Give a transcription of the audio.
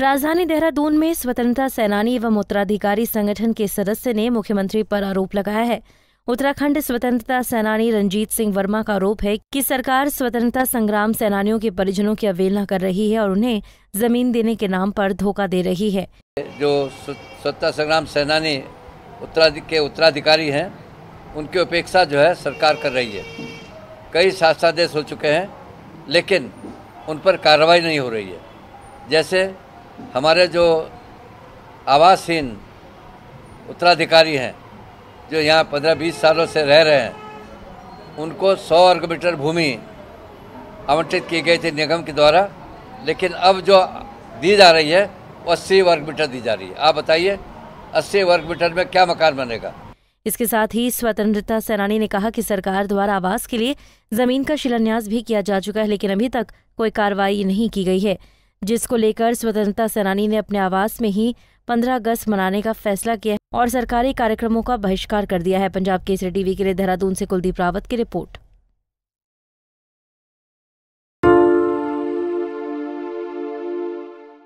राजधानी देहरादून में स्वतंत्रता सेनानी एवं उत्तराधिकारी संगठन के सदस्य ने मुख्यमंत्री पर आरोप लगाया है उत्तराखंड स्वतंत्रता सेनानी रंजीत सिंह वर्मा का आरोप है कि सरकार स्वतंत्रता संग्राम सेनानियों के परिजनों की अवहेलना कर रही है और उन्हें जमीन देने के नाम पर धोखा दे रही है जो स्वतंत्रता संग्राम सेनानी के उत्तराधिकारी हैं उनकी उपेक्षा जो है सरकार कर रही है कई शासनादेश हो चुके हैं लेकिन उन पर कार्रवाई नहीं हो रही है जैसे हमारे जो आवासहीन उत्तराधिकारी हैं जो यहाँ पंद्रह बीस सालों से रह रहे हैं उनको सौ वर्ग मीटर भूमि आवंटित की गई थी निगम के द्वारा लेकिन अब जो दी जा रही है वो अस्सी वर्ग मीटर दी जा रही है आप बताइए अस्सी वर्ग मीटर में क्या मकान बनेगा इसके साथ ही स्वतंत्रता सेनानी ने कहा कि सरकार द्वारा आवास के लिए जमीन का शिलान्यास भी किया जा चुका है लेकिन अभी तक कोई कार्रवाई नहीं की गई है जिसको लेकर स्वतंत्रता सेनानी ने अपने आवास में ही 15 अगस्त मनाने का फैसला किया और सरकारी कार्यक्रमों का बहिष्कार कर दिया है पंजाब केसरी टीवी के लिए देहरादून से कुलदीप रावत की रिपोर्ट